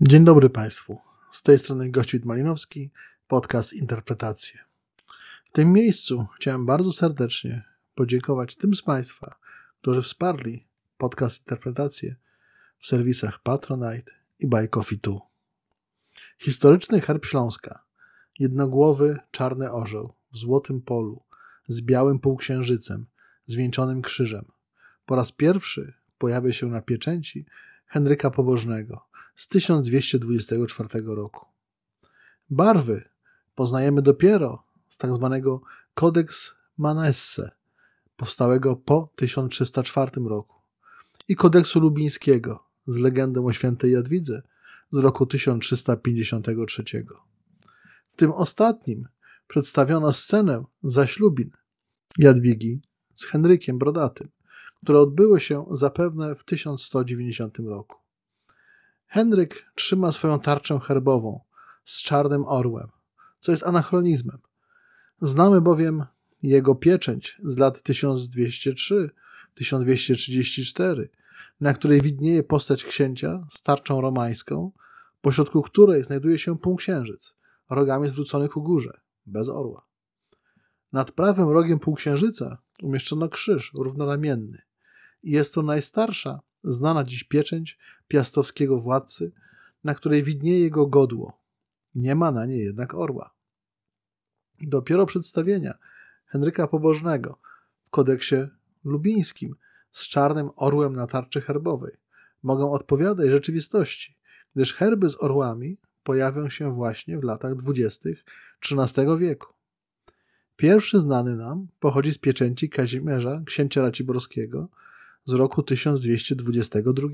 Dzień dobry Państwu. Z tej strony Gościut Malinowski, podcast Interpretacje. W tym miejscu chciałem bardzo serdecznie podziękować tym z Państwa, którzy wsparli podcast Interpretacje w serwisach Patronite i Buy Coffee 2. Historyczny herb Śląska, jednogłowy czarny orzeł w złotym polu z białym półksiężycem, zwieńczonym krzyżem, po raz pierwszy pojawia się na pieczęci Henryka Pobożnego – z 1224 roku. Barwy poznajemy dopiero z tzw. Tak kodeks Manesse, powstałego po 1304 roku i kodeksu lubińskiego z legendą o świętej Jadwidze z roku 1353. W tym ostatnim przedstawiono scenę zaślubin Jadwigi z Henrykiem Brodatym, które odbyły się zapewne w 1190 roku. Henryk trzyma swoją tarczę herbową z czarnym orłem, co jest anachronizmem. Znamy bowiem jego pieczęć z lat 1203-1234, na której widnieje postać księcia z tarczą romańską, pośrodku której znajduje się półksiężyc, rogami zwrócony ku górze, bez orła. Nad prawym rogiem półksiężyca umieszczono krzyż równoramienny. Jest to najstarsza znana dziś pieczęć piastowskiego władcy, na której widnieje jego godło. Nie ma na niej jednak orła. Dopiero przedstawienia Henryka Pobożnego w kodeksie lubińskim z czarnym orłem na tarczy herbowej mogą odpowiadać rzeczywistości, gdyż herby z orłami pojawią się właśnie w latach dwudziestych XIII wieku. Pierwszy znany nam pochodzi z pieczęci Kazimierza, księcia raciborskiego, z roku 1222.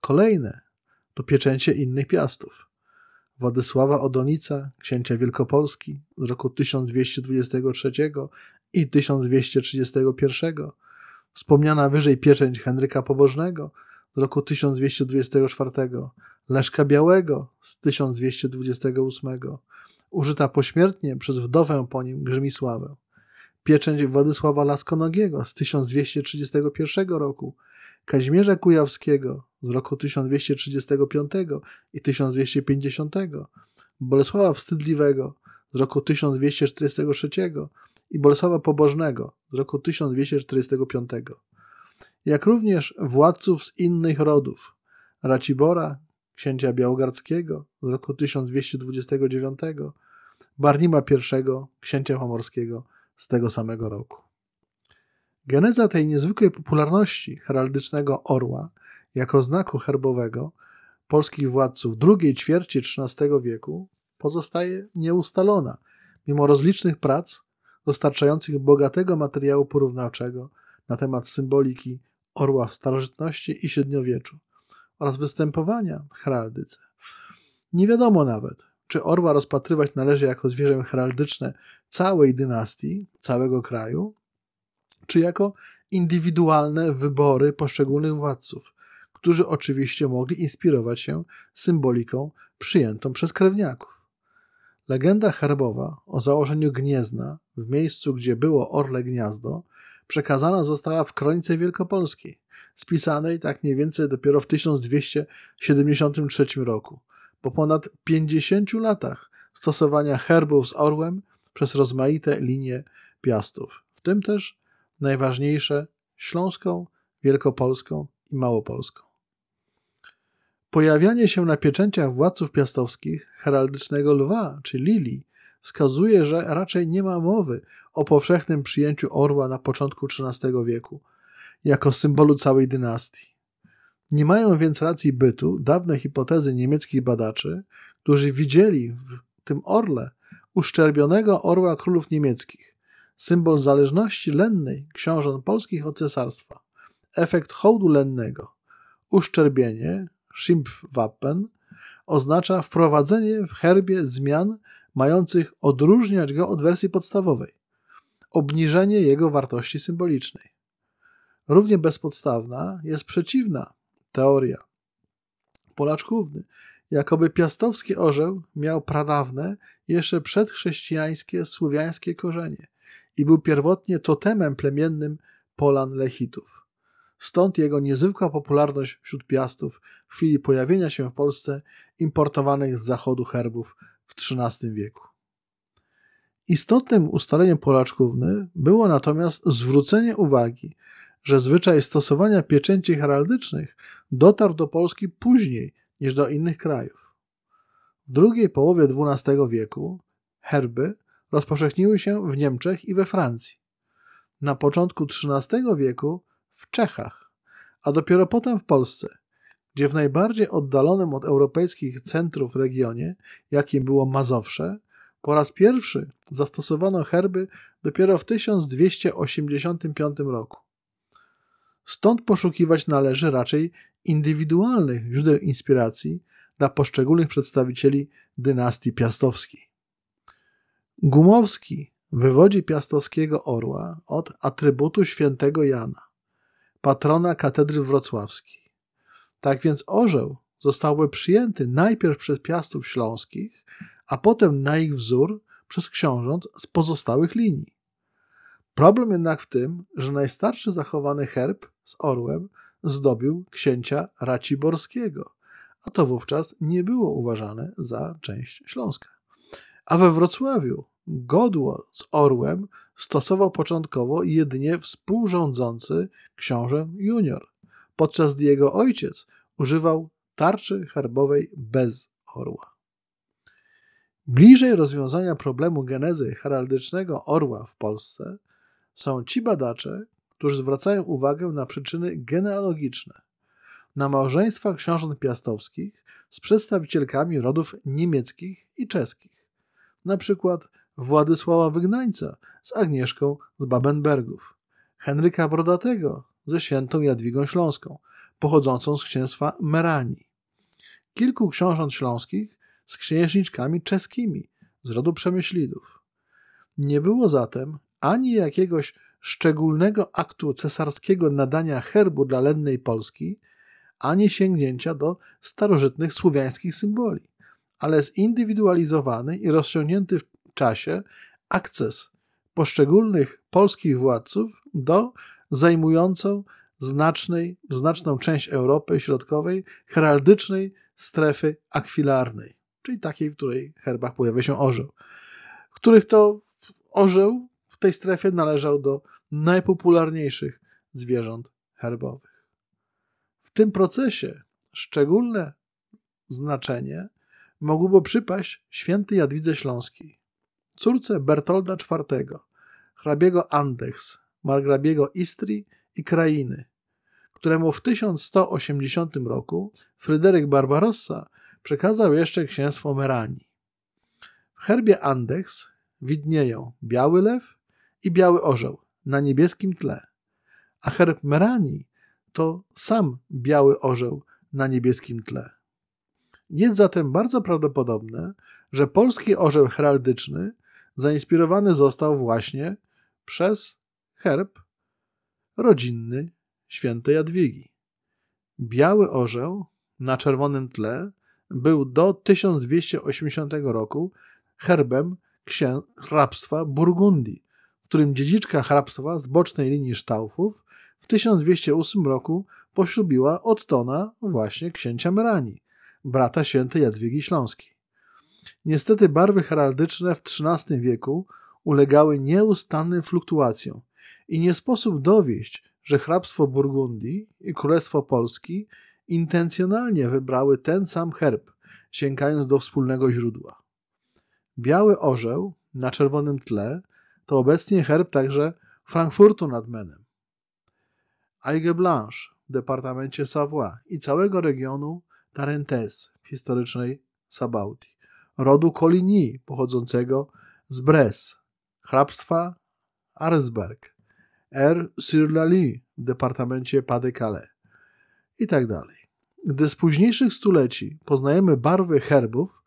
Kolejne to pieczęcie innych piastów. Władysława Odonica, księcia Wielkopolski z roku 1223 i 1231, wspomniana wyżej pieczęć Henryka Pobożnego z roku 1224, Leszka Białego z 1228, użyta pośmiertnie przez wdowę po nim Grzymisławę pieczęć Władysława Laskonogiego z 1231 roku, Kazimierza Kujawskiego z roku 1235 i 1250, Bolesława Wstydliwego z roku 1243 i Bolesława Pobożnego z roku 1245, jak również władców z innych rodów Racibora, księcia białogardzkiego z roku 1229, Barnima I, księcia pomorskiego z tego samego roku. Geneza tej niezwykłej popularności heraldycznego orła jako znaku herbowego polskich władców drugiej ćwierci XIII wieku pozostaje nieustalona, mimo rozlicznych prac dostarczających bogatego materiału porównawczego na temat symboliki orła w starożytności i średniowieczu oraz występowania w heraldyce. Nie wiadomo nawet, czy orła rozpatrywać należy jako zwierzę heraldyczne całej dynastii, całego kraju, czy jako indywidualne wybory poszczególnych władców, którzy oczywiście mogli inspirować się symboliką przyjętą przez krewniaków. Legenda herbowa o założeniu gniezna w miejscu, gdzie było orle gniazdo, przekazana została w kronice wielkopolskiej, spisanej tak mniej więcej dopiero w 1273 roku, po ponad 50 latach stosowania herbów z orłem przez rozmaite linie piastów, w tym też najważniejsze śląską, wielkopolską i małopolską. Pojawianie się na pieczęciach władców piastowskich heraldycznego lwa czy lili wskazuje, że raczej nie ma mowy o powszechnym przyjęciu orła na początku XIII wieku jako symbolu całej dynastii. Nie mają więc racji bytu dawne hipotezy niemieckich badaczy, którzy widzieli w tym orle uszczerbionego orła królów niemieckich, symbol zależności lennej książąt polskich od cesarstwa, efekt hołdu lennego. Uszczerbienie, Schimpfwappen, oznacza wprowadzenie w herbie zmian mających odróżniać go od wersji podstawowej, obniżenie jego wartości symbolicznej. Równie bezpodstawna jest przeciwna teoria Polaczkówny, Jakoby piastowski orzeł miał pradawne, jeszcze przedchrześcijańskie, słowiańskie korzenie i był pierwotnie totemem plemiennym Polan Lechitów. Stąd jego niezwykła popularność wśród piastów w chwili pojawienia się w Polsce importowanych z zachodu herbów w XIII wieku. Istotnym ustaleniem Polaczkówny było natomiast zwrócenie uwagi, że zwyczaj stosowania pieczęci heraldycznych dotarł do Polski później niż do innych krajów. W drugiej połowie XII wieku herby rozpowszechniły się w Niemczech i we Francji. Na początku XIII wieku w Czechach, a dopiero potem w Polsce, gdzie w najbardziej oddalonym od europejskich centrów regionie, jakim było Mazowsze, po raz pierwszy zastosowano herby dopiero w 1285 roku. Stąd poszukiwać należy raczej indywidualnych źródeł inspiracji dla poszczególnych przedstawicieli dynastii piastowskiej. Gumowski wywodzi piastowskiego orła od atrybutu świętego Jana, patrona katedry wrocławskiej. Tak więc orzeł zostałby przyjęty najpierw przez piastów śląskich, a potem na ich wzór przez książąt z pozostałych linii. Problem jednak w tym, że najstarszy zachowany herb z orłem zdobił księcia Raciborskiego, a to wówczas nie było uważane za część Śląska. A we Wrocławiu godło z orłem stosował początkowo jedynie współrządzący książę junior, podczas gdy jego ojciec używał tarczy herbowej bez orła. Bliżej rozwiązania problemu genezy heraldycznego orła w Polsce są ci badacze, którzy zwracają uwagę na przyczyny genealogiczne. Na małżeństwa książąt piastowskich z przedstawicielkami rodów niemieckich i czeskich. Na przykład Władysława Wygnańca z Agnieszką z Babenbergów, Henryka Brodatego ze świętą Jadwigą Śląską, pochodzącą z księstwa Merani, kilku książąt śląskich z księżniczkami czeskimi z rodu Przemyślidów. Nie było zatem ani jakiegoś szczególnego aktu cesarskiego nadania herbu dla lennej Polski, ani sięgnięcia do starożytnych słowiańskich symboli, ale zindywidualizowany i rozciągnięty w czasie akces poszczególnych polskich władców do zajmującą znacznej, znaczną część Europy Środkowej heraldycznej strefy akwilarnej, czyli takiej, w której w herbach pojawia się orzeł, których to orzeł tej strefie należał do najpopularniejszych zwierząt herbowych. W tym procesie szczególne znaczenie mogłoby przypaść świętej Jadwidze Śląskiej, córce Bertolda IV, hrabiego Andechs, margrabiego Istrii i Krainy, któremu w 1180 roku Fryderyk Barbarossa przekazał jeszcze księstwo Merani. W herbie Andechs widnieją biały lew i biały orzeł na niebieskim tle, a herb Merani to sam biały orzeł na niebieskim tle. Jest zatem bardzo prawdopodobne, że polski orzeł heraldyczny zainspirowany został właśnie przez herb rodzinny świętej Jadwigi. Biały orzeł na czerwonym tle był do 1280 roku herbem księ- hrabstwa Burgundii, którym dziedziczka hrabstwa z bocznej linii Sztaufów w 1208 roku poślubiła Ottona właśnie księcia Merani, brata świętej Jadwigi Śląskiej. Niestety barwy heraldyczne w XIII wieku ulegały nieustannym fluktuacjom i nie sposób dowieść, że hrabstwo Burgundii i Królestwo Polski intencjonalnie wybrały ten sam herb, sięgając do wspólnego źródła. Biały orzeł na czerwonym tle to obecnie herb także Frankfurtu nad Menem. Aigle Blanche w departamencie Savoie i całego regionu Tarentaise w historycznej Sabauti, rodu Coligny pochodzącego z Bres, hrabstwa Arsberg, R. sur la Lille w departamencie Pas-de-Calais i tak dalej. Gdy z późniejszych stuleci poznajemy barwy herbów,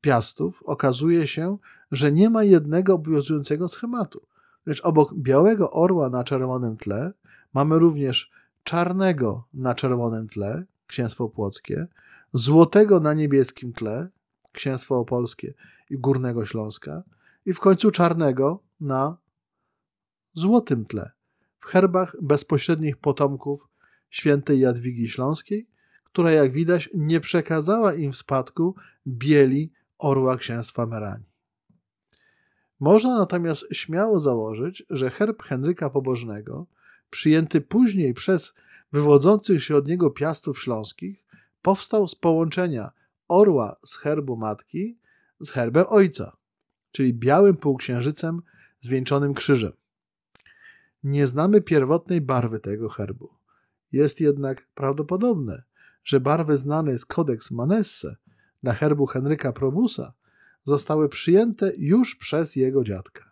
Piastów okazuje się, że nie ma jednego obowiązującego schematu. Lecz obok białego orła na czerwonym tle mamy również czarnego na czerwonym tle, księstwo płockie, złotego na niebieskim tle, księstwo opolskie i górnego Śląska i w końcu czarnego na złotym tle, w herbach bezpośrednich potomków świętej Jadwigi Śląskiej, która jak widać nie przekazała im w spadku bieli orła księstwa Merani. Można natomiast śmiało założyć, że herb Henryka Pobożnego, przyjęty później przez wywodzących się od niego piastów śląskich, powstał z połączenia orła z herbu matki z herbem ojca, czyli białym półksiężycem zwieńczonym krzyżem. Nie znamy pierwotnej barwy tego herbu. Jest jednak prawdopodobne, że barwy znane z kodeks Manesse na herbu Henryka Probusa zostały przyjęte już przez jego dziadka.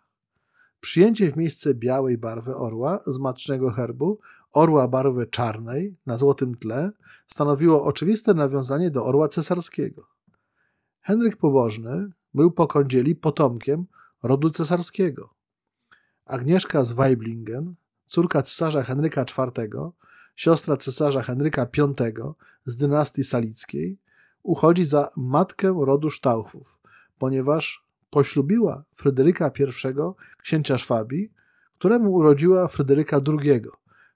Przyjęcie w miejsce białej barwy orła z matcznego herbu, orła barwy czarnej na złotym tle stanowiło oczywiste nawiązanie do orła cesarskiego. Henryk Pobożny był po kądzieli potomkiem rodu cesarskiego. Agnieszka z Weiblingen, córka cesarza Henryka IV, siostra cesarza Henryka V z dynastii salickiej, uchodzi za matkę rodu Sztauchów, ponieważ poślubiła Fryderyka I, księcia Szwabii, któremu urodziła Fryderyka II,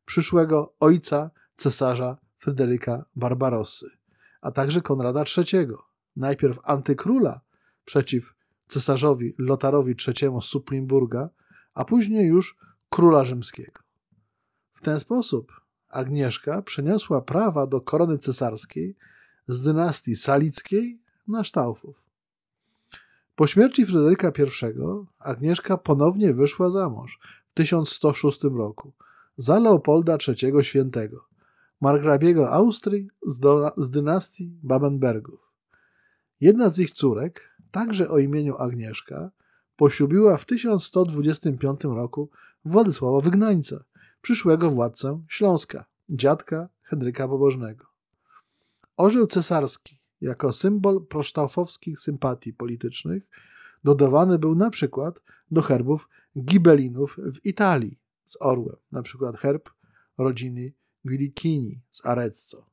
przyszłego ojca cesarza Fryderyka Barbarossy, a także Konrada III, najpierw antykróla przeciw cesarzowi Lotarowi III z Suplimburga, a później już króla rzymskiego. W ten sposób Agnieszka przeniosła prawa do korony cesarskiej z dynastii salickiej na Sztaufów. Po śmierci Fryderyka I Agnieszka ponownie wyszła za mąż w 1106 roku za Leopolda III Świętego, margrabiego Austrii z, do, z dynastii Babenbergów. Jedna z ich córek, także o imieniu Agnieszka, poślubiła w 1125 roku Władysława Wygnańca, przyszłego władcę Śląska, dziadka Henryka Pobożnego. Orzeł cesarski jako symbol prosztaufowskich sympatii politycznych dodawany był na przykład do herbów gibelinów w Italii z orłem, na przykład herb rodziny Guilicini z Arezzo.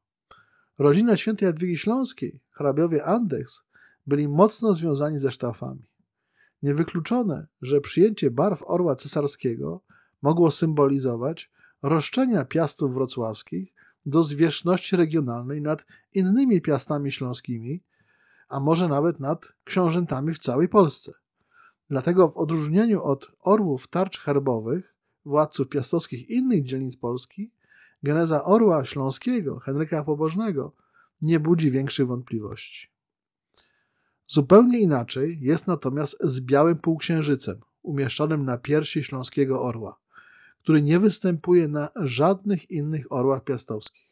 Rodzina świętej Jadwigi Śląskiej, hrabiowie Andex, byli mocno związani ze sztafami. Niewykluczone, że przyjęcie barw orła cesarskiego mogło symbolizować roszczenia piastów wrocławskich do zwierzchności regionalnej nad innymi piastami śląskimi, a może nawet nad książętami w całej Polsce. Dlatego w odróżnieniu od orłów tarcz herbowych, władców piastowskich innych dzielnic Polski, geneza orła śląskiego, Henryka Pobożnego, nie budzi większych wątpliwości. Zupełnie inaczej jest natomiast z białym półksiężycem, umieszczonym na piersi śląskiego orła który nie występuje na żadnych innych orłach piastowskich.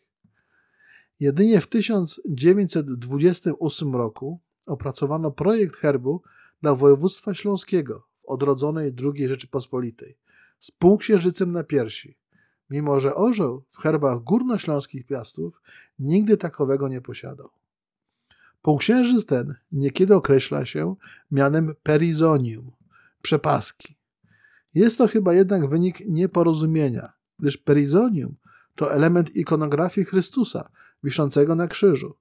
Jedynie w 1928 roku opracowano projekt herbu dla województwa śląskiego w odrodzonej II Rzeczypospolitej z półksiężycem na piersi, mimo że orzeł w herbach górnośląskich piastów nigdy takowego nie posiadał. Półksiężyc ten niekiedy określa się mianem perizonium, przepaski, jest to chyba jednak wynik nieporozumienia, gdyż perizonium to element ikonografii Chrystusa wiszącego na krzyżu,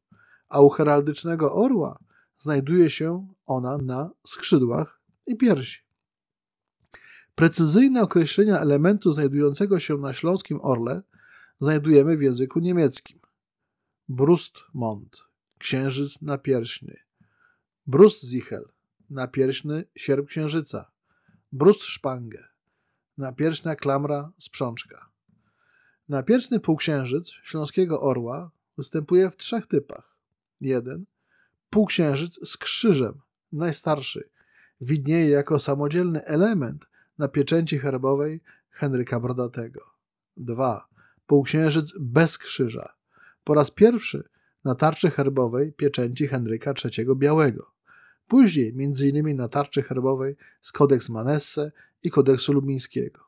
a u heraldycznego orła znajduje się ona na skrzydłach i piersi. Precyzyjne określenia elementu znajdującego się na śląskim orle znajdujemy w języku niemieckim. Brustmont, księżyc napierśny. Brustzichel, napierśny sierp księżyca brust szpangę, napierzchnia klamra sprzączka. Napierzny półksiężyc śląskiego orła występuje w trzech typach. Jeden Półksiężyc z krzyżem, najstarszy, widnieje jako samodzielny element na pieczęci herbowej Henryka Brodatego. 2. Półksiężyc bez krzyża. Po raz pierwszy na tarczy herbowej pieczęci Henryka III Białego później m.in. na tarczy herbowej z kodeks Manesse i kodeksu lubińskiego.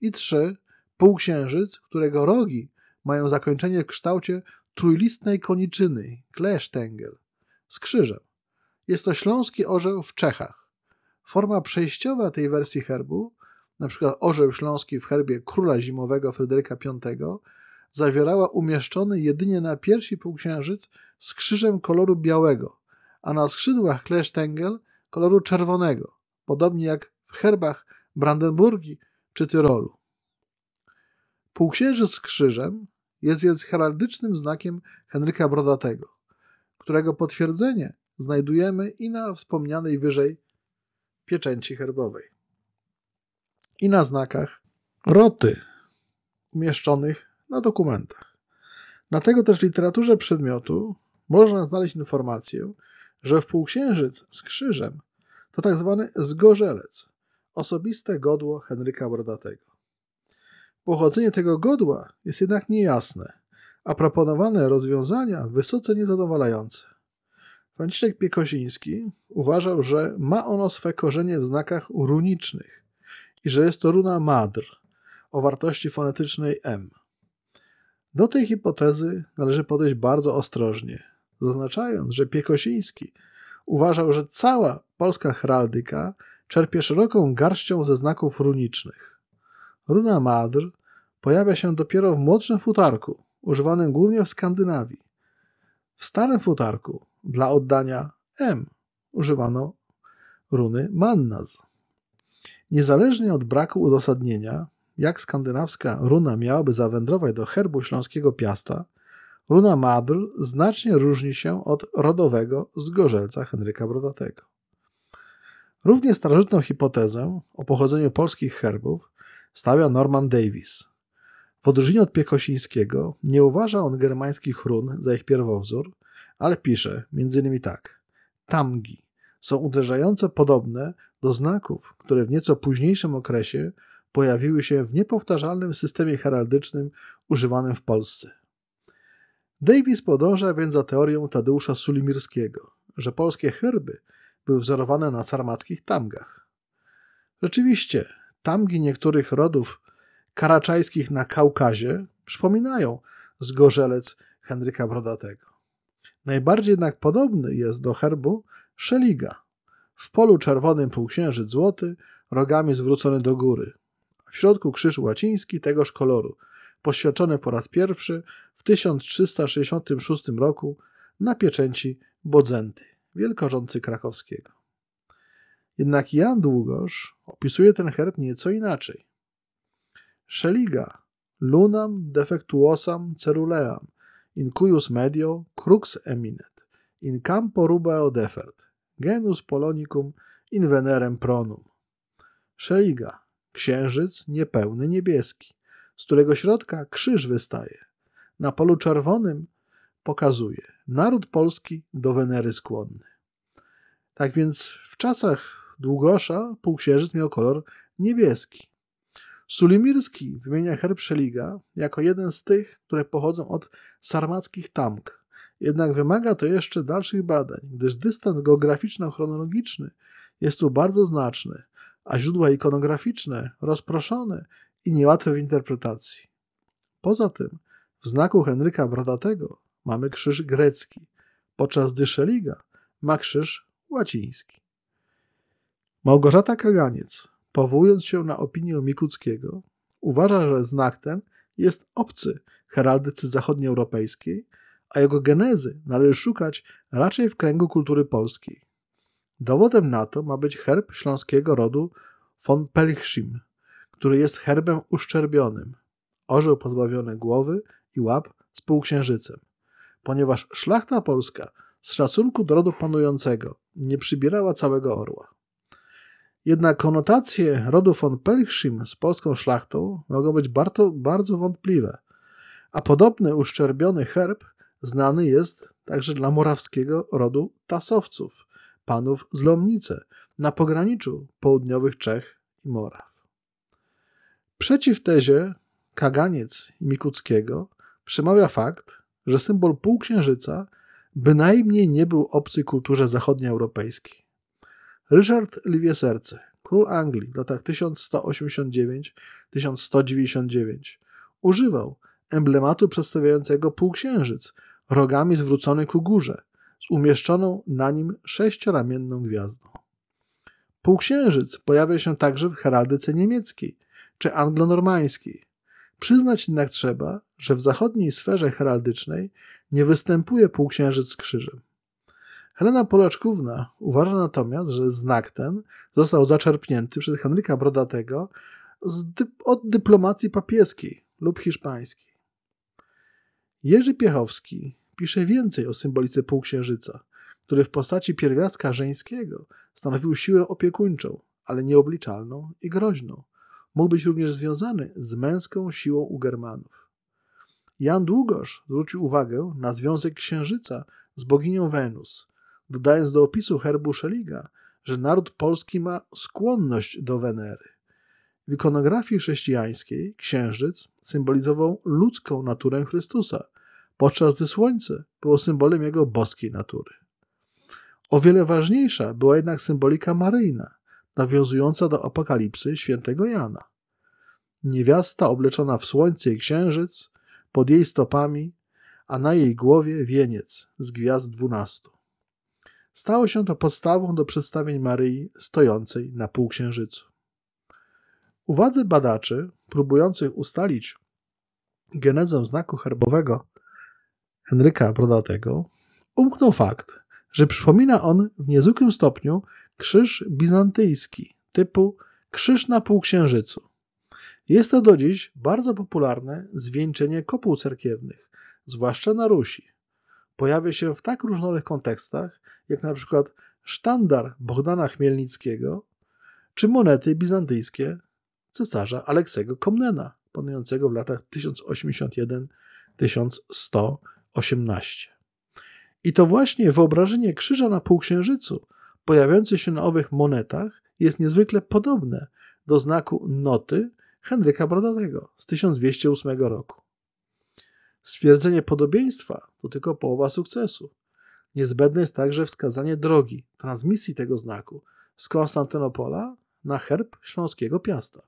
I 3. Półksiężyc, którego rogi mają zakończenie w kształcie trójlistnej koniczyny, klesztęgel, z krzyżem. Jest to śląski orzeł w Czechach. Forma przejściowa tej wersji herbu, np. orzeł śląski w herbie króla zimowego Fryderyka V, zawierała umieszczony jedynie na piersi półksiężyc z krzyżem koloru białego, a na skrzydłach klesztęgel koloru czerwonego, podobnie jak w herbach Brandenburgii czy Tyrolu. Półksiężyc z krzyżem jest więc heraldycznym znakiem Henryka Brodatego, którego potwierdzenie znajdujemy i na wspomnianej wyżej pieczęci herbowej, i na znakach roty umieszczonych na dokumentach. Dlatego też w literaturze przedmiotu można znaleźć informację, że w półksiężyc z krzyżem to tak zwany zgorzelec, osobiste godło Henryka Brodatego. Pochodzenie tego godła jest jednak niejasne, a proponowane rozwiązania wysoce niezadowalające. Franciszek Piekosiński uważał, że ma ono swe korzenie w znakach runicznych i że jest to runa madr o wartości fonetycznej m. Do tej hipotezy należy podejść bardzo ostrożnie, zaznaczając, że Piekosiński uważał, że cała polska heraldyka czerpie szeroką garścią ze znaków runicznych. Runa madr pojawia się dopiero w młodszym futarku, używanym głównie w Skandynawii. W starym futarku dla oddania M używano runy mannas. Niezależnie od braku uzasadnienia, jak skandynawska runa miałaby zawędrować do herbu śląskiego piasta, Runa Madl znacznie różni się od rodowego z Gorzelca Henryka Brodatego. Równie starożytną hipotezę o pochodzeniu polskich herbów stawia Norman Davis. W odróżnieniu od Piekosińskiego nie uważa on germańskich run za ich pierwowzór, ale pisze m.in. tak. Tamgi są uderzająco podobne do znaków, które w nieco późniejszym okresie pojawiły się w niepowtarzalnym systemie heraldycznym używanym w Polsce. Davis podąża więc za teorią Tadeusza Sulimirskiego, że polskie herby były wzorowane na sarmackich tamgach. Rzeczywiście, tamgi niektórych rodów karaczajskich na Kaukazie przypominają zgorzelec Henryka Brodatego. Najbardziej jednak podobny jest do herbu szeliga. W polu czerwonym półksiężyc złoty, rogami zwrócony do góry. W środku krzyż łaciński tegoż koloru – poświadczone po raz pierwszy w 1366 roku na pieczęci Bodzenty, wielkorządcy krakowskiego. Jednak Jan Długosz opisuje ten herb nieco inaczej. Szeliga lunam defectuosam ceruleam in cuius medio crux eminet in campo rubeo defert genus polonicum in venerem pronum. Szeliga, księżyc niepełny niebieski z którego środka krzyż wystaje. Na polu czerwonym pokazuje naród polski do Wenery skłonny. Tak więc w czasach Długosza półksiężyc miał kolor niebieski. Sulimirski wymienia herb Szeliga jako jeden z tych, które pochodzą od sarmackich tamk. Jednak wymaga to jeszcze dalszych badań, gdyż dystans geograficzno-chronologiczny jest tu bardzo znaczny, a źródła ikonograficzne rozproszone i niełatwe w interpretacji. Poza tym w znaku Henryka Brodatego mamy krzyż grecki, podczas gdy Szeliga ma krzyż łaciński. Małgorzata Kaganiec, powołując się na opinię Mikuckiego, uważa, że znak ten jest obcy heraldycy zachodnioeuropejskiej, a jego genezy należy szukać raczej w kręgu kultury polskiej. Dowodem na to ma być herb śląskiego rodu von Pelchschim, który jest herbem uszczerbionym, orzeł pozbawiony głowy i łap z półksiężycem. Ponieważ szlachta polska z szacunku do rodu panującego nie przybierała całego orła. Jednak konotacje rodu von Pelchim z polską szlachtą mogą być bardzo, bardzo wątpliwe, a podobny uszczerbiony herb znany jest także dla morawskiego rodu Tasowców, panów z Lomnice, na pograniczu południowych Czech i Moraw przeciw tezie Kaganiec i Mikuckiego przemawia fakt, że symbol półksiężyca bynajmniej nie był obcy kulturze zachodnioeuropejskiej. Ryszard Liwie Serce, król Anglii w latach 1189-1199, używał emblematu przedstawiającego półksiężyc, rogami zwrócony ku górze, z umieszczoną na nim sześcioramienną gwiazdą. Półksiężyc pojawia się także w heraldyce niemieckiej – czy anglonormańskiej. Przyznać jednak trzeba, że w zachodniej sferze heraldycznej nie występuje półksiężyc z krzyżem. Helena Polaczkówna uważa natomiast, że znak ten został zaczerpnięty przez Henryka Brodatego dy od dyplomacji papieskiej lub hiszpańskiej. Jerzy Piechowski pisze więcej o symbolice półksiężyca, który w postaci pierwiastka żeńskiego stanowił siłę opiekuńczą, ale nieobliczalną i groźną, mógł być również związany z męską siłą u Germanów. Jan Długosz zwrócił uwagę na związek księżyca z boginią Wenus, dodając do opisu herbu Szeliga, że naród polski ma skłonność do Wenery. W ikonografii chrześcijańskiej księżyc symbolizował ludzką naturę Chrystusa, podczas gdy słońce było symbolem jego boskiej natury. O wiele ważniejsza była jednak symbolika maryjna, nawiązująca do apokalipsy świętego Jana. Niewiasta obleczona w słońce i księżyc, pod jej stopami, a na jej głowie wieniec z gwiazd dwunastu. Stało się to podstawą do przedstawień Maryi stojącej na półksiężycu. Uwadze badaczy próbujących ustalić genezę znaku herbowego Henryka Brodatego umknął fakt, że przypomina on w niezwykłym stopniu krzyż bizantyjski typu krzyż na półksiężycu. Jest to do dziś bardzo popularne zwieńczenie kopuł cerkiewnych, zwłaszcza na Rusi. Pojawia się w tak różnorodnych kontekstach, jak na przykład sztandar Bogdana Chmielnickiego czy monety bizantyjskie cesarza Aleksego Komnena, panującego w latach 1081-1118. I to właśnie wyobrażenie krzyża na półksiężycu pojawiające się na owych monetach jest niezwykle podobne do znaku noty Henryka Brodatego z 1208 roku. Stwierdzenie podobieństwa to tylko połowa sukcesu. Niezbędne jest także wskazanie drogi transmisji tego znaku z Konstantynopola na herb śląskiego piasta.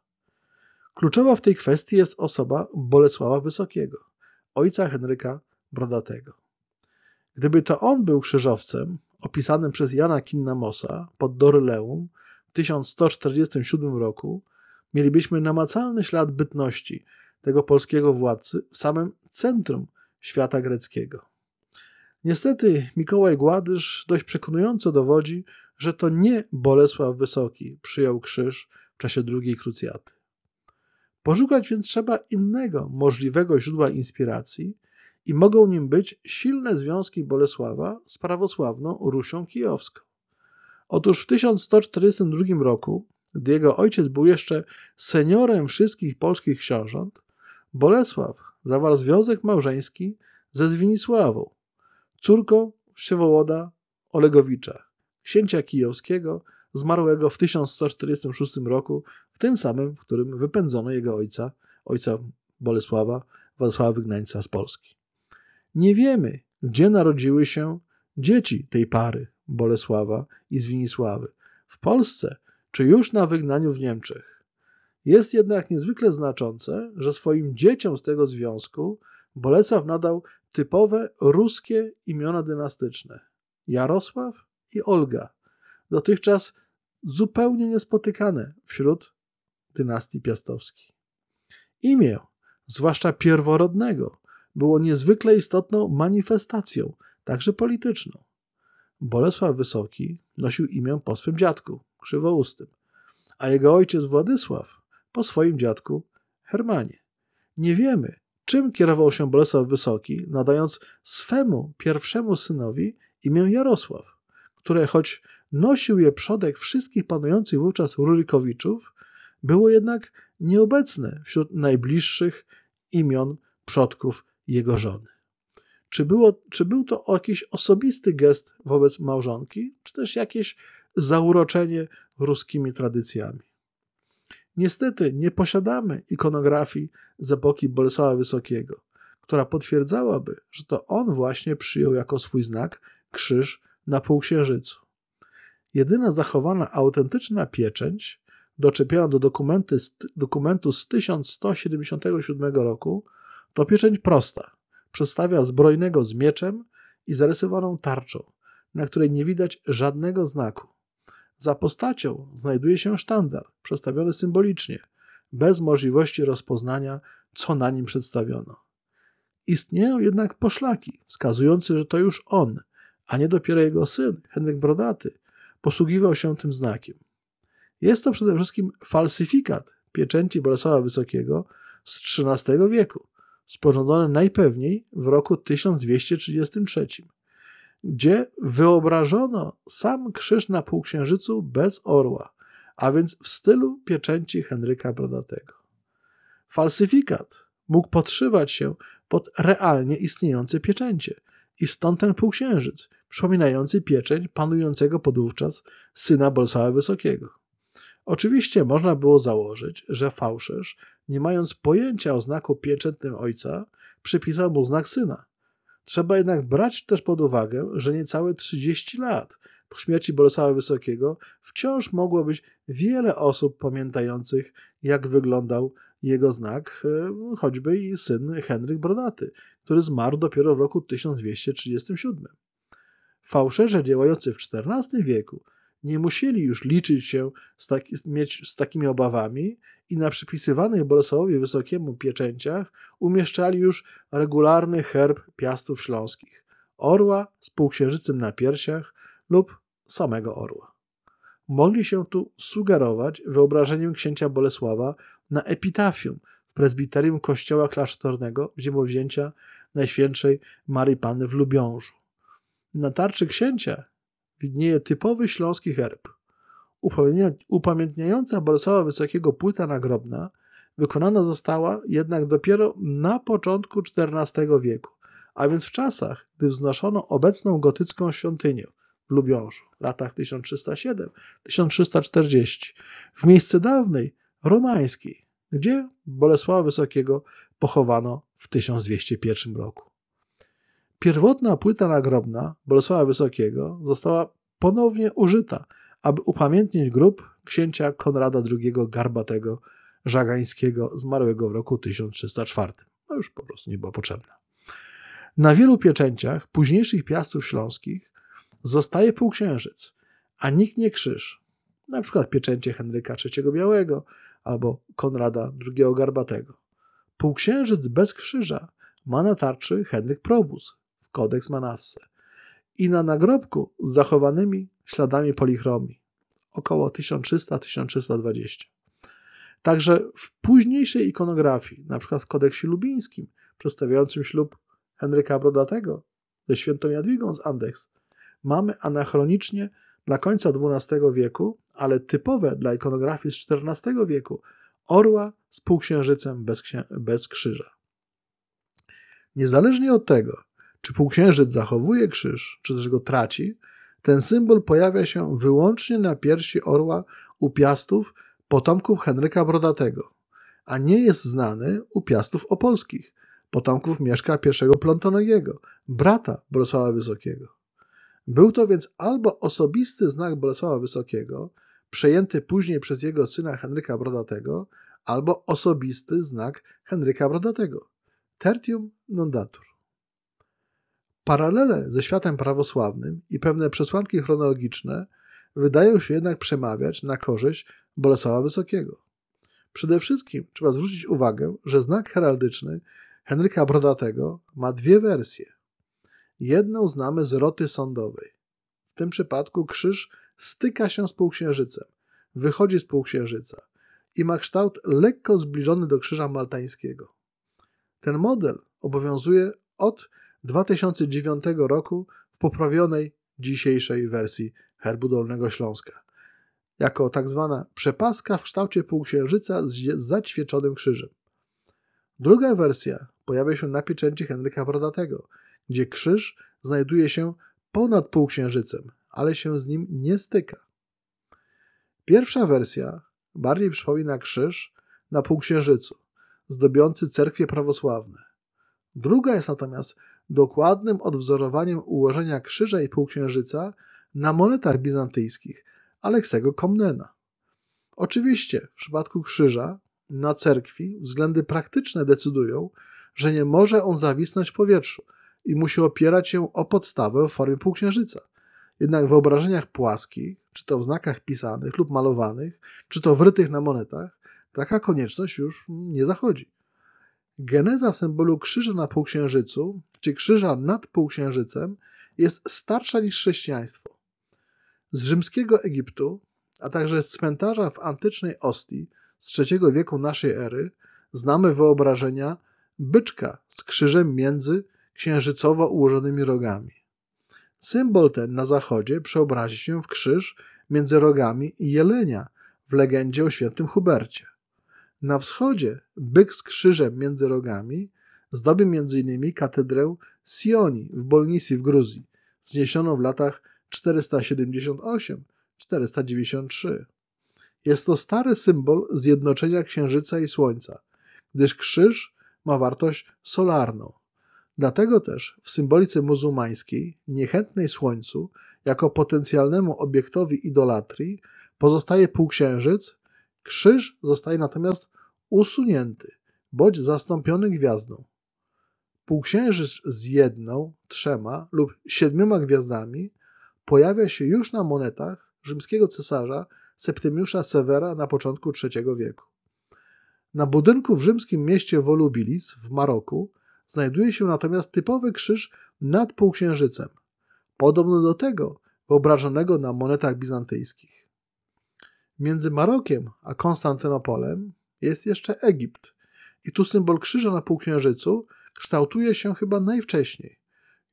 Kluczowa w tej kwestii jest osoba Bolesława Wysokiego, ojca Henryka Brodatego. Gdyby to on był krzyżowcem, opisanym przez Jana Kinnamosa pod Doryleum w 1147 roku mielibyśmy namacalny ślad bytności tego polskiego władcy w samym centrum świata greckiego. Niestety Mikołaj Gładysz dość przekonująco dowodzi, że to nie Bolesław Wysoki przyjął krzyż w czasie II krucjaty. Poszukać więc trzeba innego możliwego źródła inspiracji, i mogą nim być silne związki Bolesława z prawosławną Rusią Kijowską. Otóż w 1142 roku, gdy jego ojciec był jeszcze seniorem wszystkich polskich książąt, Bolesław zawarł związek małżeński ze Zwinisławą, córką Siewołoda Olegowicza, księcia kijowskiego, zmarłego w 1146 roku, w tym samym, w którym wypędzono jego ojca, ojca Bolesława, Władysława Wygnańca z Polski. Nie wiemy, gdzie narodziły się dzieci tej pary Bolesława i Zwinisławy. W Polsce czy już na wygnaniu w Niemczech. Jest jednak niezwykle znaczące, że swoim dzieciom z tego związku Bolesław nadał typowe ruskie imiona dynastyczne Jarosław i Olga, dotychczas zupełnie niespotykane wśród dynastii piastowskiej. Imię, zwłaszcza pierworodnego, było niezwykle istotną manifestacją, także polityczną. Bolesław Wysoki nosił imię po swym dziadku, Krzywoustym, a jego ojciec Władysław po swoim dziadku Hermanie. Nie wiemy, czym kierował się Bolesław Wysoki, nadając swemu pierwszemu synowi imię Jarosław, które choć nosił je przodek wszystkich panujących wówczas Rurikowiczów, było jednak nieobecne wśród najbliższych imion przodków jego żony. Czy, było, czy był to jakiś osobisty gest wobec małżonki, czy też jakieś zauroczenie ruskimi tradycjami? Niestety nie posiadamy ikonografii z epoki Bolesława Wysokiego, która potwierdzałaby, że to on właśnie przyjął jako swój znak krzyż na półksiężycu. Jedyna zachowana autentyczna pieczęć, doczepiona do dokumentu z 1177 roku, to pieczęć prosta. Przedstawia zbrojnego z mieczem i zarysowaną tarczą, na której nie widać żadnego znaku. Za postacią znajduje się sztandar, przedstawiony symbolicznie, bez możliwości rozpoznania, co na nim przedstawiono. Istnieją jednak poszlaki, wskazujące, że to już on, a nie dopiero jego syn, Henryk Brodaty, posługiwał się tym znakiem. Jest to przede wszystkim falsyfikat pieczęci Bolesława Wysokiego z XIII wieku, sporządzony najpewniej w roku 1233, gdzie wyobrażono sam krzyż na półksiężycu bez orła, a więc w stylu pieczęci Henryka Brodatego. Falsyfikat mógł podszywać się pod realnie istniejące pieczęcie i stąd ten półksiężyc, przypominający pieczęć panującego podówczas syna Bolesława Wysokiego. Oczywiście można było założyć, że fałszerz, nie mając pojęcia o znaku pieczętnym ojca, przypisał mu znak syna. Trzeba jednak brać też pod uwagę, że niecałe 30 lat po śmierci Bolesława Wysokiego wciąż mogło być wiele osób pamiętających, jak wyglądał jego znak, e, choćby i syn Henryk Brodaty, który zmarł dopiero w roku 1237. Fałszerze działający w XIV wieku nie musieli już liczyć się z, taki, mieć, z takimi obawami i na przypisywanych Bolesławowi Wysokiemu pieczęciach umieszczali już regularny herb piastów śląskich, orła z półksiężycem na piersiach lub samego orła. Mogli się tu sugerować wyobrażeniem księcia Bolesława na epitafium w prezbiterium kościoła klasztornego ziemowzięcia Najświętszej Marii Panny w Lubiążu. Na tarczy księcia widnieje typowy śląski herb. Upamiętniająca Bolesława Wysokiego płyta nagrobna wykonana została jednak dopiero na początku XIV wieku, a więc w czasach, gdy wznoszono obecną gotycką świątynię w Lubiążu w latach 1307-1340 w miejsce dawnej romańskiej, gdzie Bolesława Wysokiego pochowano w 1201 roku. Pierwotna płyta nagrobna Bolesława Wysokiego została ponownie użyta, aby upamiętnić grób księcia Konrada II Garbatego Żagańskiego, zmarłego w roku 1304. No już po prostu nie była potrzebna. Na wielu pieczęciach późniejszych piastów śląskich zostaje półksiężyc, a nikt nie krzyż. Na przykład pieczęcie Henryka III Białego albo Konrada II Garbatego. Półksiężyc bez krzyża ma na tarczy Henryk Probus, kodeks Manasse i na nagrobku z zachowanymi śladami polichromii około 1300-1320. Także w późniejszej ikonografii, na przykład w kodeksie lubińskim, przedstawiającym ślub Henryka Brodatego ze świętą Jadwigą z Andex, mamy anachronicznie dla końca XII wieku, ale typowe dla ikonografii z XIV wieku, orła z półksiężycem bez, bez krzyża. Niezależnie od tego, czy półksiężyc zachowuje krzyż, czy też go traci, ten symbol pojawia się wyłącznie na piersi orła u piastów potomków Henryka Brodatego, a nie jest znany u piastów opolskich, potomków Mieszka I Plątonogiego, brata Bolesława Wysokiego. Był to więc albo osobisty znak Bolesława Wysokiego, przejęty później przez jego syna Henryka Brodatego, albo osobisty znak Henryka Brodatego. Tertium non datur. Paralele ze światem prawosławnym i pewne przesłanki chronologiczne wydają się jednak przemawiać na korzyść Bolesława Wysokiego. Przede wszystkim trzeba zwrócić uwagę, że znak heraldyczny Henryka Brodatego ma dwie wersje. Jedną znamy z roty sądowej. W tym przypadku krzyż styka się z półksiężycem, wychodzi z półksiężyca i ma kształt lekko zbliżony do krzyża maltańskiego. Ten model obowiązuje od 2009 roku w poprawionej dzisiejszej wersji herbu Dolnego Śląska, jako tak zwana przepaska w kształcie półksiężyca z zaćwieczonym krzyżem. Druga wersja pojawia się na pieczęci Henryka Brodatego, gdzie krzyż znajduje się ponad półksiężycem, ale się z nim nie styka. Pierwsza wersja bardziej przypomina krzyż na półksiężycu, zdobiący cerkwie prawosławne. Druga jest natomiast dokładnym odwzorowaniem ułożenia krzyża i półksiężyca na monetach bizantyjskich Aleksego Komnena. Oczywiście w przypadku krzyża na cerkwi względy praktyczne decydują, że nie może on zawisnąć w powietrzu i musi opierać się o podstawę w formie półksiężyca. Jednak w obrażeniach płaskich, czy to w znakach pisanych lub malowanych, czy to wrytych na monetach, taka konieczność już nie zachodzi. Geneza symbolu krzyża na półksiężycu, czy krzyża nad półksiężycem, jest starsza niż chrześcijaństwo. Z rzymskiego Egiptu, a także z cmentarza w antycznej Ostii z III wieku naszej ery, znamy wyobrażenia byczka z krzyżem między księżycowo ułożonymi rogami. Symbol ten na zachodzie przeobrazi się w krzyż między rogami jelenia w legendzie o świętym Hubercie. Na wschodzie byk z krzyżem między rogami zdobi m.in. katedrę Sioni w Bolnisi w Gruzji, wzniesioną w latach 478-493. Jest to stary symbol zjednoczenia Księżyca i Słońca, gdyż krzyż ma wartość solarną. Dlatego też w symbolice muzułmańskiej, niechętnej Słońcu, jako potencjalnemu obiektowi idolatrii, pozostaje półksiężyc, Krzyż zostaje natomiast usunięty bądź zastąpiony gwiazdą. Półksiężyc z jedną, trzema lub siedmioma gwiazdami pojawia się już na monetach rzymskiego cesarza Septymiusza Severa na początku III wieku. Na budynku w rzymskim mieście Volubilis w Maroku znajduje się natomiast typowy krzyż nad półksiężycem, podobny do tego wyobrażonego na monetach bizantyjskich. Między Marokiem a Konstantynopolem jest jeszcze Egipt. I tu symbol krzyża na półksiężycu kształtuje się chyba najwcześniej.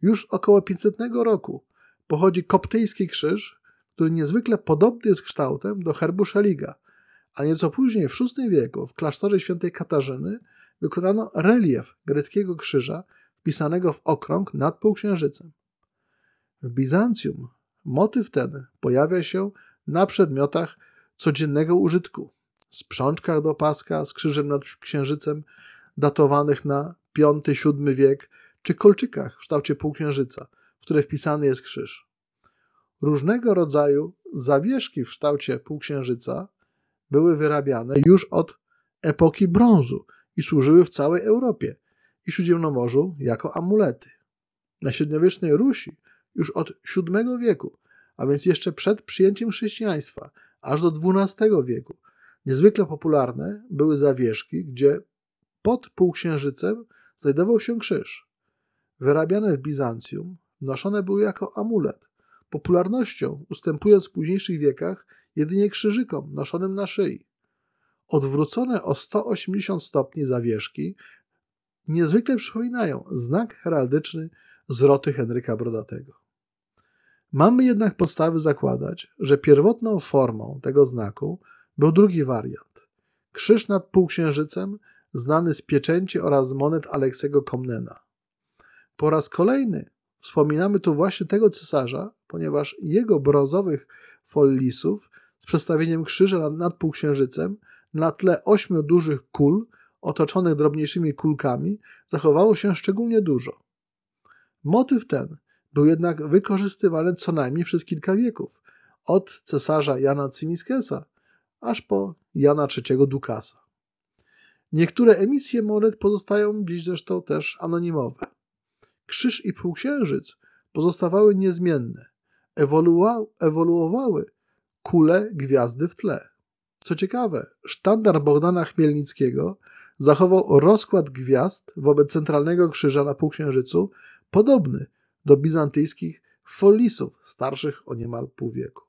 Już około 500 roku pochodzi koptyjski krzyż, który niezwykle podobny jest kształtem do herbu Szeliga, a nieco później w VI wieku w klasztorze świętej Katarzyny wykonano relief greckiego krzyża wpisanego w okrąg nad półksiężycem. W Bizancjum motyw ten pojawia się na przedmiotach codziennego użytku, sprzączkach do paska z krzyżem nad księżycem datowanych na v 7 wiek, czy kolczykach w kształcie półksiężyca, w które wpisany jest krzyż. Różnego rodzaju zawieszki w kształcie półksiężyca były wyrabiane już od epoki brązu i służyły w całej Europie i Śródziemnomorzu jako amulety. Na średniowiecznej Rusi już od VII wieku, a więc jeszcze przed przyjęciem chrześcijaństwa, aż do XII wieku. Niezwykle popularne były zawieszki, gdzie pod półksiężycem znajdował się krzyż. Wyrabiane w Bizancjum, noszone były jako amulet, popularnością ustępując w późniejszych wiekach jedynie krzyżykom noszonym na szyi. Odwrócone o 180 stopni zawieszki niezwykle przypominają znak heraldyczny z roty Henryka Brodatego. Mamy jednak podstawy zakładać, że pierwotną formą tego znaku był drugi wariant. Krzyż nad półksiężycem, znany z pieczęci oraz monet Aleksego Komnena. Po raz kolejny wspominamy tu właśnie tego cesarza, ponieważ jego brązowych follisów z przedstawieniem krzyża nad półksiężycem na tle ośmiu dużych kul otoczonych drobniejszymi kulkami zachowało się szczególnie dużo. Motyw ten był jednak wykorzystywany co najmniej przez kilka wieków, od cesarza Jana Cymiskesa aż po Jana III Dukasa. Niektóre emisje monet pozostają dziś zresztą też anonimowe. Krzyż i półksiężyc pozostawały niezmienne, ewoluowały, ewoluowały kule gwiazdy w tle. Co ciekawe, sztandar Bogdana Chmielnickiego zachował rozkład gwiazd wobec centralnego krzyża na półksiężycu podobny do bizantyjskich folisów starszych o niemal pół wieku.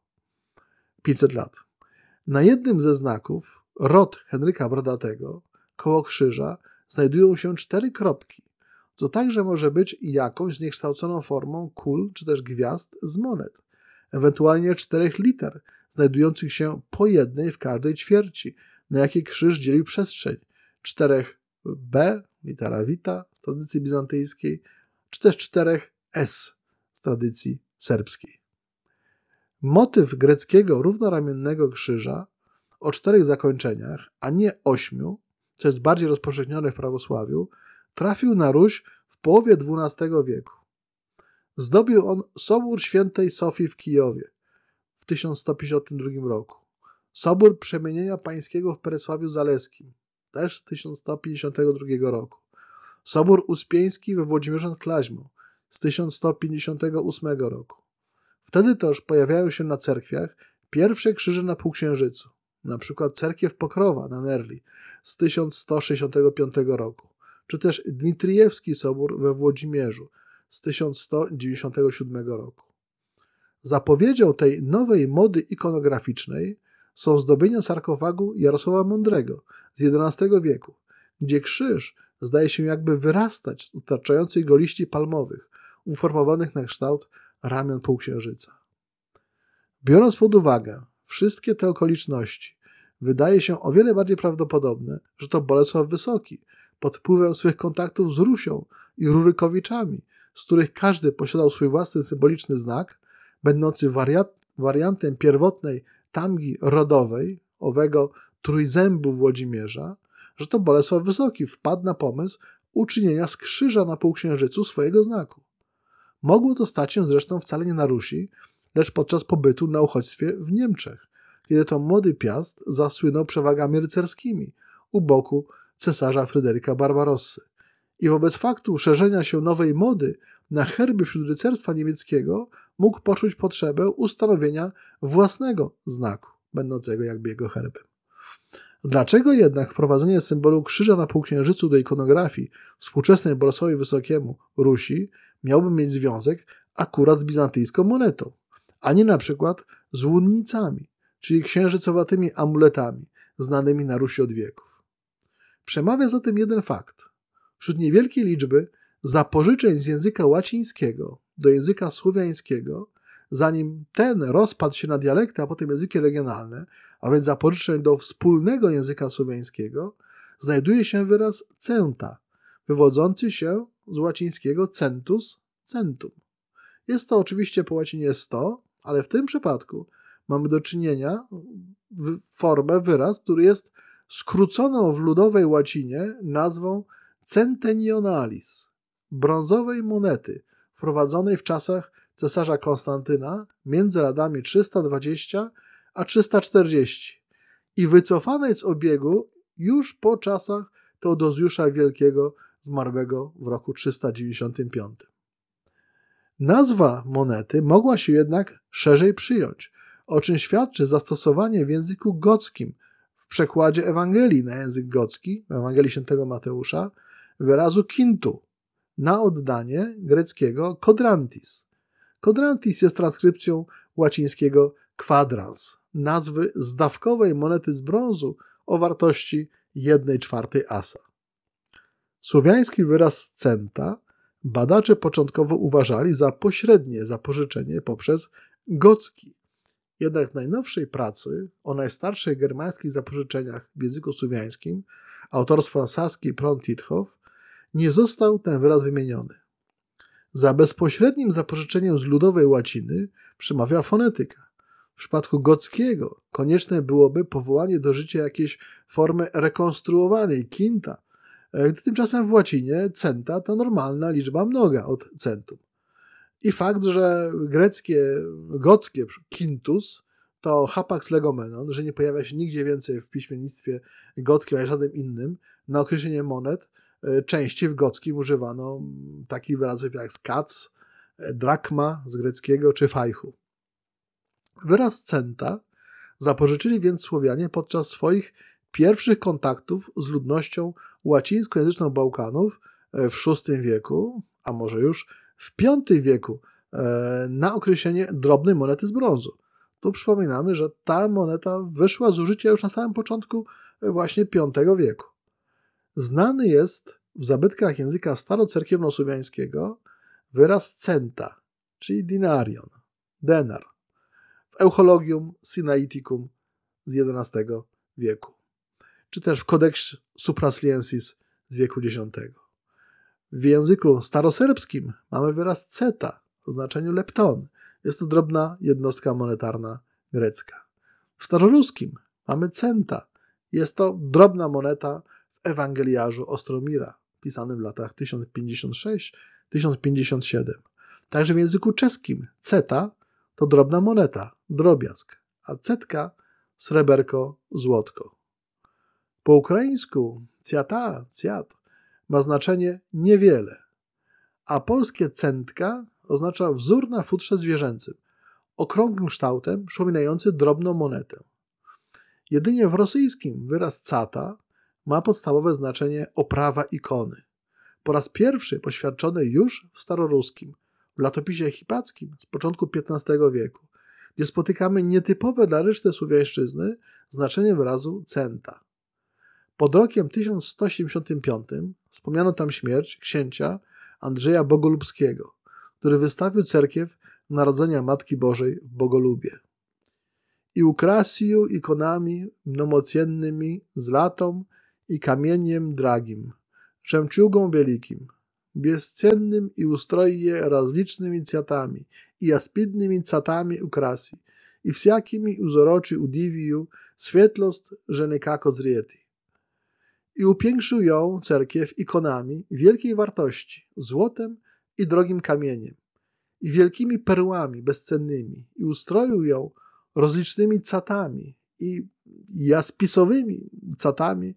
500 lat. Na jednym ze znaków rod Henryka Brodatego koło krzyża znajdują się cztery kropki, co także może być jakąś zniekształconą formą kul czy też gwiazd z monet, ewentualnie czterech liter, znajdujących się po jednej w każdej ćwierci, na jakiej krzyż dzieli przestrzeń, czterech B, litera vita tradycji bizantyjskiej, czy też czterech S z tradycji serbskiej. Motyw greckiego równoramiennego krzyża o czterech zakończeniach, a nie ośmiu, co jest bardziej rozpowszechnione w prawosławiu, trafił na Ruś w połowie XII wieku. Zdobił on Sobór Świętej Sofii w Kijowie w 1152 roku, Sobór Przemienienia Pańskiego w Peresławiu Zaleskim też z 1152 roku, Sobór Uspieński we Włodzimierzu Klaźmą z 1158 roku. Wtedy też pojawiają się na cerkwiach pierwsze krzyże na półksiężycu, np. cerkiew Pokrowa na Nerli z 1165 roku, czy też Dmitrijewski Sobór we Włodzimierzu z 1197 roku. Zapowiedzią tej nowej mody ikonograficznej są zdobienia sarkofagu Jarosława Mądrego z XI wieku, gdzie krzyż zdaje się jakby wyrastać z otaczającej go liści palmowych, uformowanych na kształt ramion półksiężyca. Biorąc pod uwagę wszystkie te okoliczności, wydaje się o wiele bardziej prawdopodobne, że to Bolesław Wysoki pod wpływem swych kontaktów z Rusią i Rurykowiczami, z których każdy posiadał swój własny symboliczny znak, będący wariat, wariantem pierwotnej tamgi rodowej, owego trójzębu Włodzimierza, że to Bolesław Wysoki wpadł na pomysł uczynienia skrzyża na półksiężycu swojego znaku. Mogło to stać się zresztą wcale nie na Rusi, lecz podczas pobytu na uchodźstwie w Niemczech, kiedy to młody Piast zasłynął przewagami rycerskimi u boku cesarza Fryderyka Barbarossy. I wobec faktu szerzenia się nowej mody na herby wśród rycerstwa niemieckiego mógł poczuć potrzebę ustanowienia własnego znaku, będącego jakby jego herbem. Dlaczego jednak wprowadzenie symbolu krzyża na półksiężycu do ikonografii współczesnej Borosowi Wysokiemu Rusi miałby mieć związek akurat z bizantyjską monetą, a nie na przykład z łunnicami, czyli księżycowatymi amuletami znanymi na Rusi od wieków. Przemawia za tym jeden fakt. Wśród niewielkiej liczby zapożyczeń z języka łacińskiego do języka słowiańskiego, zanim ten rozpadł się na dialekty, a potem języki regionalne, a więc zapożyczeń do wspólnego języka słowiańskiego, znajduje się wyraz centa, wywodzący się z łacińskiego centus centum. Jest to oczywiście po łacinie 100, ale w tym przypadku mamy do czynienia formę, wyraz, który jest skróconą w ludowej łacinie nazwą centenionalis, brązowej monety, wprowadzonej w czasach cesarza Konstantyna między latami 320 a 340 i wycofanej z obiegu już po czasach Teodozjusza Wielkiego zmarłego w roku 395. Nazwa monety mogła się jednak szerzej przyjąć, o czym świadczy zastosowanie w języku gockim w przekładzie Ewangelii na język gocki, Ewangelii Świętego Mateusza, wyrazu kintu na oddanie greckiego kodrantis. Kodrantis jest transkrypcją łacińskiego quadrans, nazwy zdawkowej monety z brązu o wartości 1 czwartej asa. Słowiański wyraz centa badacze początkowo uważali za pośrednie zapożyczenie poprzez gocki. Jednak w najnowszej pracy o najstarszych germańskich zapożyczeniach w języku słowiańskim autorstwa Saski Prontitchow nie został ten wyraz wymieniony. Za bezpośrednim zapożyczeniem z ludowej łaciny przemawia fonetyka. W przypadku Gockiego konieczne byłoby powołanie do życia jakiejś formy rekonstruowanej, kinta, E, tymczasem w łacinie centa to normalna liczba mnoga od centum. I fakt, że greckie, gockie quintus to hapax legomenon, że nie pojawia się nigdzie więcej w piśmiennictwie gockim, a żadnym innym, na określenie monet e, częściej w gockim używano takich wyrazów jak skac, e, drakma z greckiego czy fajchu. Wyraz centa zapożyczyli więc Słowianie podczas swoich pierwszych kontaktów z ludnością łacińskojęzyczną Bałkanów e, w VI wieku, a może już w V wieku, e, na określenie drobnej monety z brązu. Tu przypominamy, że ta moneta wyszła z użycia już na samym początku e, właśnie V wieku. Znany jest w zabytkach języka starocerkiewno-słowiańskiego wyraz centa, czyli dinarion, denar, w Euchologium Sinaiticum z XI wieku czy też w Codex Suprasliensis z wieku X. W języku staroserbskim mamy wyraz ceta o znaczeniu lepton. Jest to drobna jednostka monetarna grecka. W staroruskim mamy centa. Jest to drobna moneta w Ewangeliarzu Ostromira, pisanym w latach 1056-1057. Także w języku czeskim ceta to drobna moneta, drobiazg, a cetka sreberko, złotko. Po ukraińsku "cjata", "cjat" ma znaczenie "niewiele", a polskie "centka" oznacza wzór na futrze zwierzęcym, okrągłym kształtem przypominający drobną monetę. Jedynie w rosyjskim wyraz "cata" ma podstawowe znaczenie oprawa ikony. Po raz pierwszy poświadczony już w staroruskim, w latopisie hipackim z początku XV wieku, gdzie spotykamy nietypowe dla reszty Słowiańszczyzny znaczenie wyrazu centa. Pod rokiem 1175 wspomniano tam śmierć księcia Andrzeja Bogolubskiego, który wystawił cerkiew Narodzenia Matki Bożej w Bogolubie. I ukrasił ikonami mnomociennymi latą i kamieniem dragim, żemczugą wielkim, bezcennym i ustroi je razlicznymi cjatami i jaspidnymi catami ukrasi, i всякими uzoroczy удивию светлост же некако зрєти i upiększył ją, cerkiew, ikonami wielkiej wartości, złotem i drogim kamieniem, i wielkimi perłami bezcennymi, i ustroił ją rozlicznymi catami i jaspisowymi catami,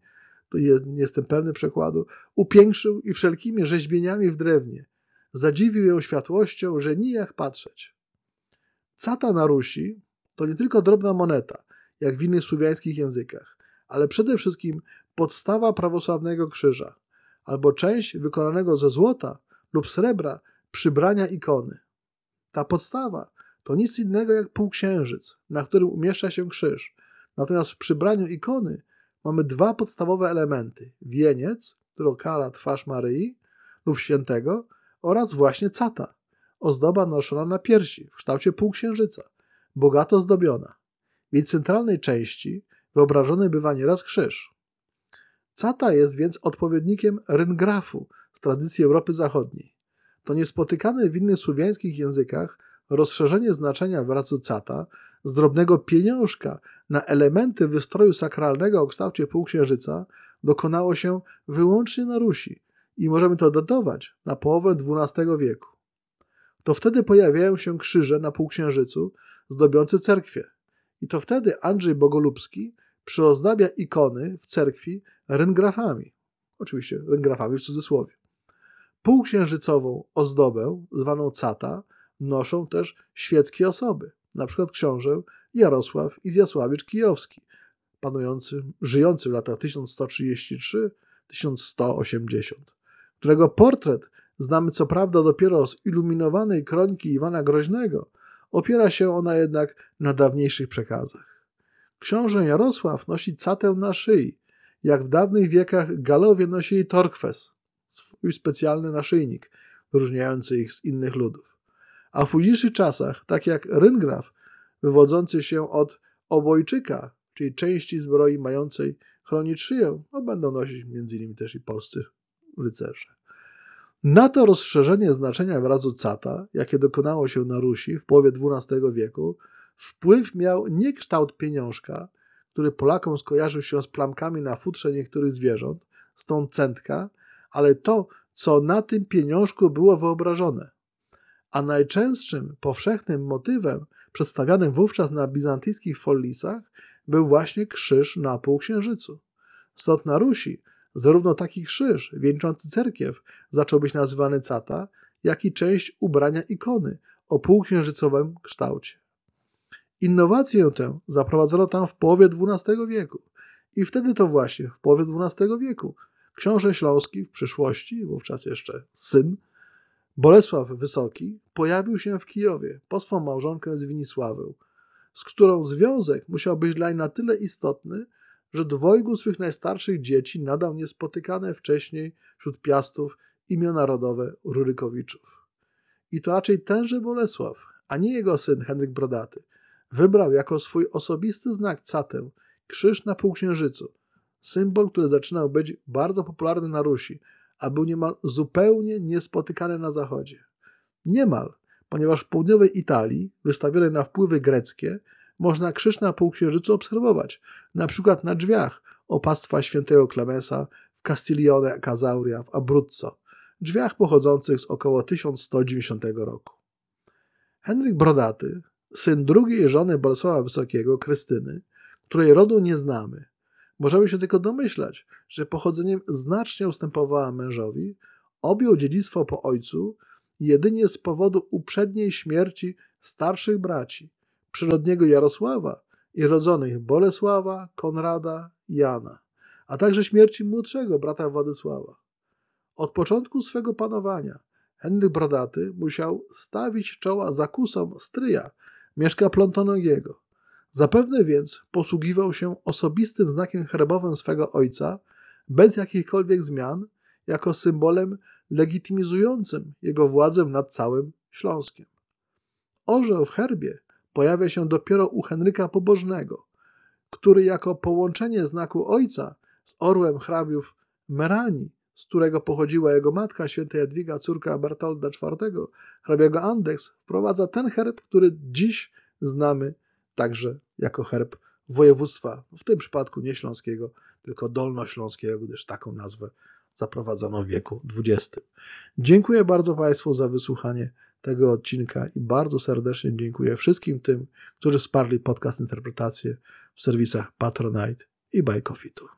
to jest, nie jestem pewny przekładu, upiększył i wszelkimi rzeźbieniami w drewnie. Zadziwił ją światłością, że nijak patrzeć. Cata na Rusi to nie tylko drobna moneta, jak w innych słowiańskich językach, ale przede wszystkim podstawa prawosławnego krzyża, albo część wykonanego ze złota lub srebra przybrania ikony. Ta podstawa to nic innego jak półksiężyc, na którym umieszcza się krzyż. Natomiast w przybraniu ikony mamy dwa podstawowe elementy: wieniec, który okala twarz Maryi lub świętego, oraz właśnie cata, ozdoba noszona na piersi w kształcie półksiężyca, bogato zdobiona. W jej centralnej części wyobrażony bywa nieraz krzyż. Cata jest więc odpowiednikiem ryngrafu z tradycji Europy Zachodniej. To niespotykane w innych słowiańskich językach rozszerzenie znaczenia wyrazu cata z drobnego pieniążka na elementy wystroju sakralnego o kształcie półksiężyca dokonało się wyłącznie na Rusi i możemy to datować na połowę XII wieku. To wtedy pojawiają się krzyże na półksiężycu zdobiące cerkwie i to wtedy Andrzej Bogolubski przyozdabia ikony w cerkwi ryngrafami. Oczywiście ryngrafami w cudzysłowie. Półksiężycową ozdobę, zwaną cata, noszą też świeckie osoby, np. książę Jarosław i Zjasławicz Kijowski, panujący, żyjący w latach 1133-1180, którego portret znamy co prawda dopiero z iluminowanej kroniki Iwana Groźnego, opiera się ona jednak na dawniejszych przekazach. Książę Jarosław nosi catę na szyi, jak w dawnych wiekach Galowie nosili torkwes, swój specjalny naszyjnik, różniający ich z innych ludów. A w późniejszych czasach, tak jak ryngraf, wywodzący się od obojczyka, czyli części zbroi mającej chronić szyję, no będą nosić m.in. też i polscy rycerze. Na to rozszerzenie znaczenia wyrazu cata, jakie dokonało się na Rusi w połowie XII wieku, Wpływ miał nie kształt pieniążka, który Polakom skojarzył się z plamkami na futrze niektórych zwierząt, stąd centka, ale to, co na tym pieniążku było wyobrażone. A najczęstszym powszechnym motywem przedstawianym wówczas na bizantyjskich follisach był właśnie krzyż na półksiężycu. Stąd na Rusi zarówno taki krzyż wieńczący cerkiew zaczął być nazywany cata, jak i część ubrania ikony o półksiężycowym kształcie. Innowację tę zaprowadzono tam w połowie XII wieku. I wtedy to właśnie, w połowie XII wieku, książę śląski w przyszłości, wówczas jeszcze syn, Bolesław Wysoki, pojawił się w Kijowie po swą małżonkę z Winisławę, z którą związek musiał być dlań na tyle istotny, że dwojgu swych najstarszych dzieci nadał niespotykane wcześniej wśród piastów imię narodowe Rurykowiczów. I to raczej tenże Bolesław, a nie jego syn Henryk Brodaty – Wybrał jako swój osobisty znak catę krzyż na półksiężycu, symbol, który zaczynał być bardzo popularny na Rusi, a był niemal zupełnie niespotykany na Zachodzie. Niemal, ponieważ w południowej Italii, wystawionej na wpływy greckie, można krzyż na półksiężycu obserwować, na przykład na drzwiach opastwa świętego Klemensa w Castiglione Casauria w Abruzzo, drzwiach pochodzących z około 1190 roku. Henryk Brodaty, syn drugiej żony Bolesława Wysokiego, Krystyny, której rodu nie znamy. Możemy się tylko domyślać, że pochodzeniem znacznie ustępowała mężowi, objął dziedzictwo po ojcu jedynie z powodu uprzedniej śmierci starszych braci, przyrodniego Jarosława i rodzonych Bolesława, Konrada, Jana, a także śmierci młodszego brata Władysława. Od początku swego panowania Henryk Brodaty musiał stawić czoła zakusom stryja, mieszka Plontonogiego. Zapewne więc posługiwał się osobistym znakiem herbowym swego ojca, bez jakichkolwiek zmian, jako symbolem legitymizującym jego władzę nad całym Śląskiem. Orzeł w herbie pojawia się dopiero u Henryka Pobożnego, który jako połączenie znaku ojca z orłem hrabiów Merani z którego pochodziła jego matka, święta Jadwiga, córka Bartolda IV, hrabiego Andex, wprowadza ten herb, który dziś znamy także jako herb województwa, w tym przypadku nie śląskiego, tylko dolnośląskiego, gdyż taką nazwę zaprowadzono w wieku XX. Dziękuję bardzo Państwu za wysłuchanie tego odcinka i bardzo serdecznie dziękuję wszystkim tym, którzy wsparli podcast Interpretacje w serwisach Patronite i Bajkofitu.